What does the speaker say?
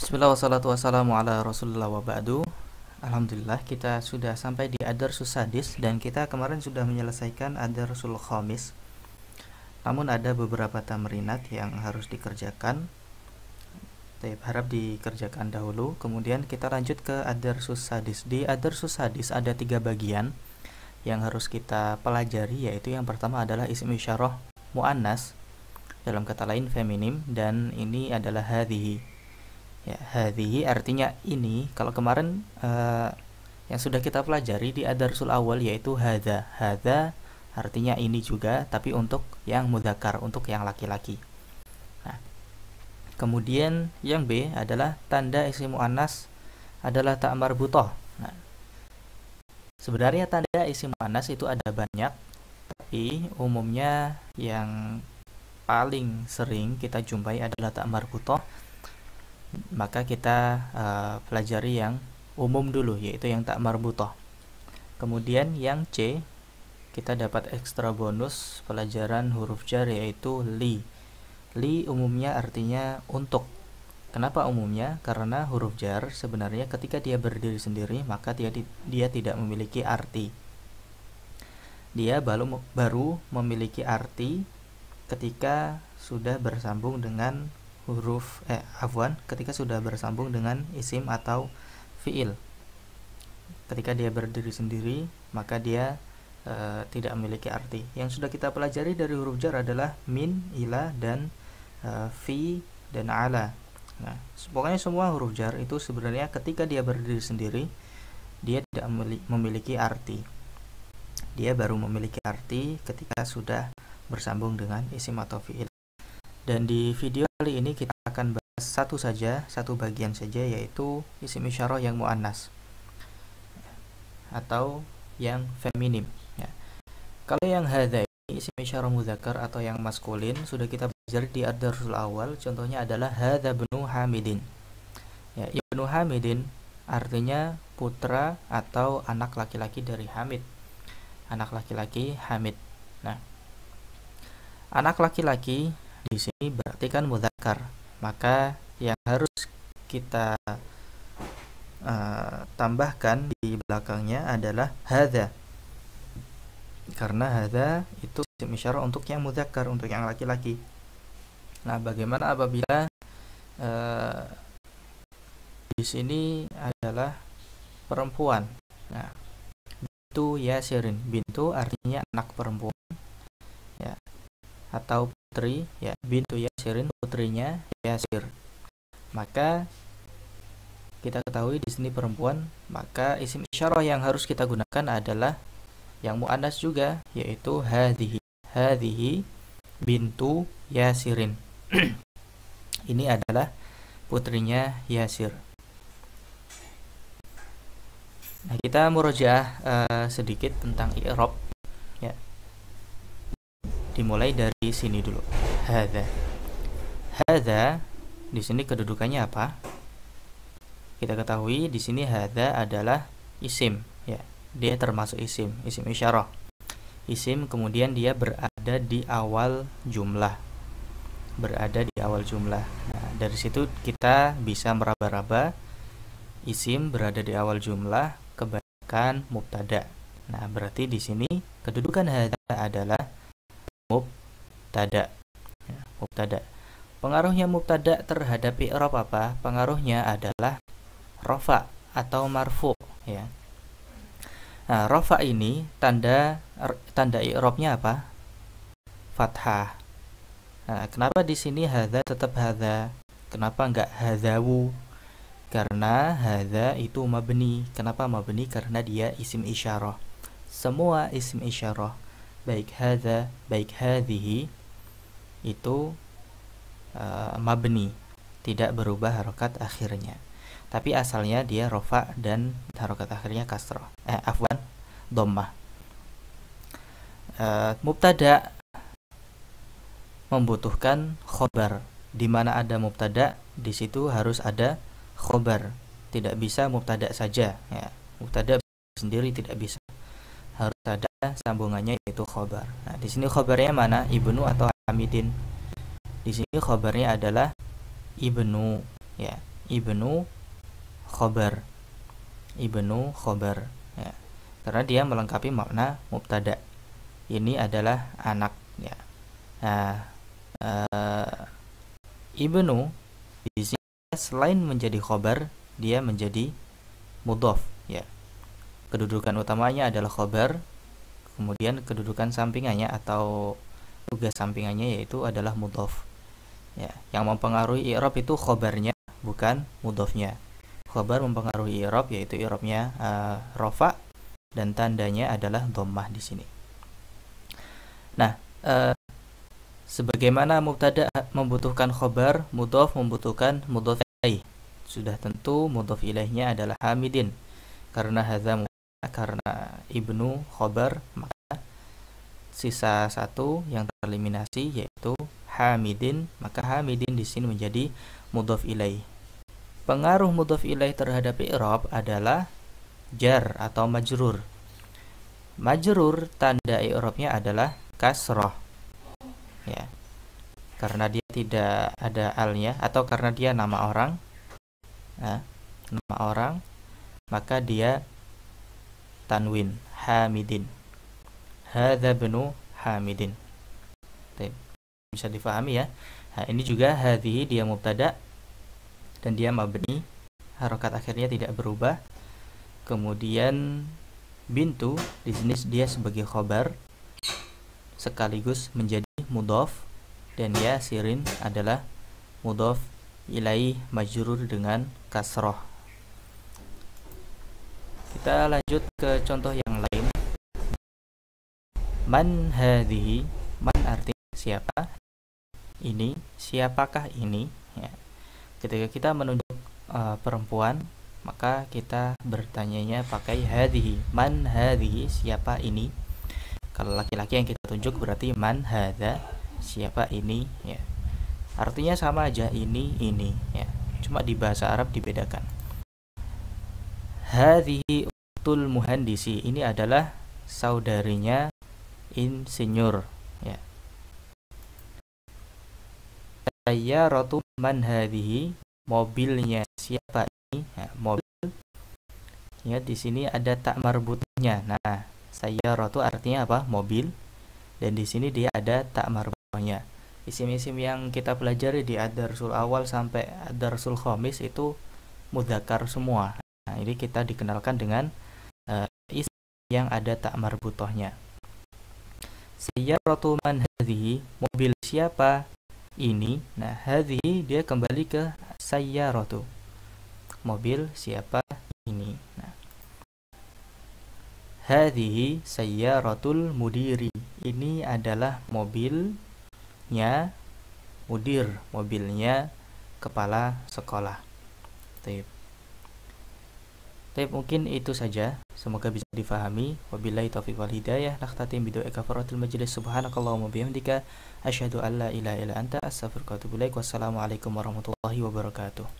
Bismillahirrahmanirrahim. ala Alhamdulillah kita sudah sampai di Adar Susadis dan kita kemarin sudah menyelesaikan Adar Sul Khamis Namun ada beberapa tamrinat yang harus dikerjakan Tapi harap dikerjakan dahulu Kemudian kita lanjut ke Adar Susadis. Di Adar Susadis ada tiga bagian yang harus kita pelajari yaitu yang pertama adalah isim isyarah mu'annas dalam kata lain feminim dan ini adalah hadhihi Ya, hadi artinya ini. Kalau kemarin uh, yang sudah kita pelajari di adarsul awal yaitu hada hada artinya ini juga tapi untuk yang mudakar untuk yang laki-laki. Nah. Kemudian yang B adalah tanda isimu anas adalah tak marbutoh. Nah. Sebenarnya tanda isimu anas itu ada banyak, tapi umumnya yang paling sering kita jumpai adalah tak marbutoh maka kita uh, pelajari yang umum dulu yaitu yang tak marbutoh kemudian yang C kita dapat ekstra bonus pelajaran huruf jar yaitu li li umumnya artinya untuk kenapa umumnya karena huruf jar sebenarnya ketika dia berdiri sendiri maka dia dia tidak memiliki arti dia baru baru memiliki arti ketika sudah bersambung dengan huruf eh afwan ketika sudah bersambung dengan isim atau fiil. Ketika dia berdiri sendiri, maka dia e, tidak memiliki arti. Yang sudah kita pelajari dari huruf jar adalah min, ila dan e, fi dan ala. Nah, pokoknya semua huruf jar itu sebenarnya ketika dia berdiri sendiri, dia tidak memiliki arti. Dia baru memiliki arti ketika sudah bersambung dengan isim atau fiil. Dan di video kali ini kita akan bahas satu saja, satu bagian saja yaitu isim isyarah yang muannas atau yang feminim. Ya. Kalau yang hadza ini isim isyarah mudhakar atau yang maskulin sudah kita belajar di ad awal, contohnya adalah hadha ibnu Hamidin. Ya, ibnu Hamidin artinya putra atau anak laki-laki dari Hamid. Anak laki-laki Hamid. Nah, anak laki-laki di sini berarti kan mudhakar Maka yang harus kita uh, tambahkan di belakangnya adalah hadza. Karena hadza itu isim untuk yang mudhakar untuk yang laki-laki. Nah, bagaimana apabila uh, di sini adalah perempuan. Nah, ya Yasirin. Bintu artinya anak perempuan. Ya. Atau putri ya bintu Yasirin putrinya Yasir. Maka kita ketahui di sini perempuan, maka isim isyarah yang harus kita gunakan adalah yang muannas juga yaitu hadhi hadhi bintu Yasirin. Ini adalah putrinya Yasir. Nah, kita murojaah uh, sedikit tentang i'rab dimulai dari sini dulu hada hada di sini kedudukannya apa kita ketahui di sini hada adalah isim ya dia termasuk isim isim isyarah isim kemudian dia berada di awal jumlah berada di awal jumlah nah, dari situ kita bisa meraba-raba isim berada di awal jumlah kebanyakan mubtada nah berarti di sini kedudukan hada adalah mubtada ya, mubtada pengaruhnya mubtada terhadap i'rab apa pengaruhnya adalah rofa atau marfu ya nah, rofa ini tanda tanda i'rabnya apa fathah nah, kenapa di sini hadza tetap hadza kenapa enggak hadzawu karena hadza itu mabni. Kenapa mabni? Karena dia isim isyarah. Semua isim isyarah baik hadza baik hadhihi itu uh, mabni tidak berubah harokat akhirnya tapi asalnya dia rofa dan harokat akhirnya kasroh eh afwan domah uh, eh, mubtada membutuhkan khobar di mana ada mubtada di situ harus ada khobar tidak bisa mubtada saja ya mubtada sendiri tidak bisa harus ada sambungannya yaitu khobar. Nah, di sini khobarnya mana? Ibnu atau Hamidin? Di sini khobarnya adalah ibnu, ya. Ibnu khobar. Ibnu khobar, ya. Karena dia melengkapi makna mubtada. Ini adalah anak, ya. Nah, uh, ibnu di sini selain menjadi khobar, dia menjadi mudhof, ya. Kedudukan utamanya adalah khobar, kemudian kedudukan sampingannya atau tugas sampingannya yaitu adalah mudhof ya yang mempengaruhi i'rab itu khobarnya bukan mudhofnya khobar mempengaruhi i'rab yaitu i'rabnya uh, eh, rofa dan tandanya adalah dhammah di sini nah uh, sebagaimana mubtada membutuhkan khobar mudhof membutuhkan mudhof sudah tentu mudhof ilaihnya adalah hamidin karena hadza karena ibnu khobar maka sisa satu yang tereliminasi yaitu hamidin maka hamidin di sini menjadi mudhof ilaih pengaruh mudhof ilaih terhadap i'rab adalah jar atau majrur majrur tanda i'rabnya adalah kasroh ya karena dia tidak ada alnya atau karena dia nama orang nah, nama orang maka dia tanwin hamidin hadza bnu hamidin Taip. bisa difahami ya nah, ini juga hadi dia mubtada dan dia mabni harokat akhirnya tidak berubah kemudian bintu di sini dia sebagai khobar sekaligus menjadi mudof dan ya sirin adalah mudof ilai majrur dengan kasroh kita lanjut ke contoh yang lain man hadi, man artinya siapa ini siapakah ini ya. ketika kita menunjuk uh, perempuan maka kita bertanyanya pakai hadi. man hadi siapa ini kalau laki-laki yang kita tunjuk berarti man hadha siapa ini ya artinya sama aja ini ini ya cuma di bahasa Arab dibedakan hadhihi Tul Muhandisi ini adalah saudarinya insinyur ya. Sayyaratu man hadhihi mobilnya siapa ini? Ya, mobil. Ya, di sini ada tak marbutnya. Nah, sayyaratu artinya apa? Mobil. Dan di sini dia ada tak marbutnya. Isim-isim yang kita pelajari di adarsul awal sampai adarsul darsul khomis itu mudakar semua. Nah, ini kita dikenalkan dengan uh, yang ada tak marbutohnya. Sayyaratu man hadhihi, mobil siapa ini? Nah, hadhihi dia kembali ke saya sayyaratu. Mobil siapa ini? Nah. saya sayyaratul mudiri. Ini adalah mobilnya mudir, mobilnya kepala sekolah. Baik, mungkin itu saja. Semoga bisa difahami. Wabillahi taufiq wal hidayah. Nakhtatim bidu'a kafaratul majlis. Subhanakallahumma bihamdika. Asyhadu an la ilaha illa anta astaghfiruka warahmatullahi wabarakatuh.